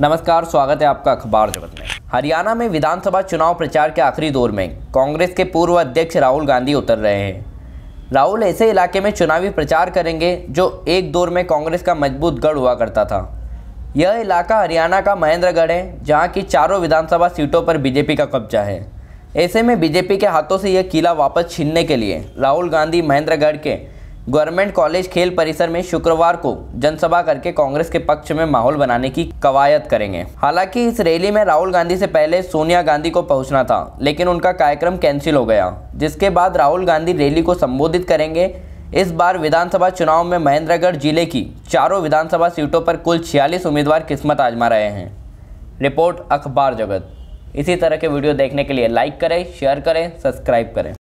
नमस्कार स्वागत है आपका अखबार जगत में हरियाणा में विधानसभा चुनाव प्रचार के आखिरी दौर में कांग्रेस के पूर्व अध्यक्ष राहुल गांधी उतर रहे हैं राहुल ऐसे इलाके में चुनावी प्रचार करेंगे जो एक दौर में कांग्रेस का मजबूत गढ़ हुआ करता था यह इलाका हरियाणा का महेंद्रगढ़ है जहाँ की चारों विधानसभा सीटों पर बीजेपी का कब्जा है ऐसे में बीजेपी के हाथों से यह किला वापस छीनने के लिए राहुल गांधी महेंद्रगढ़ के गवर्नमेंट कॉलेज खेल परिसर में शुक्रवार को जनसभा करके कांग्रेस के पक्ष में माहौल बनाने की कवायद करेंगे हालांकि इस रैली में राहुल गांधी से पहले सोनिया गांधी को पहुंचना था लेकिन उनका कार्यक्रम कैंसिल हो गया जिसके बाद राहुल गांधी रैली को संबोधित करेंगे इस बार विधानसभा चुनाव में महेंद्रगढ़ जिले की चारों विधानसभा सीटों पर कुल छियालीस उम्मीदवार किस्मत आजमा रहे हैं रिपोर्ट अखबार जगत इसी तरह के वीडियो देखने के लिए लाइक करें शेयर करें सब्सक्राइब करें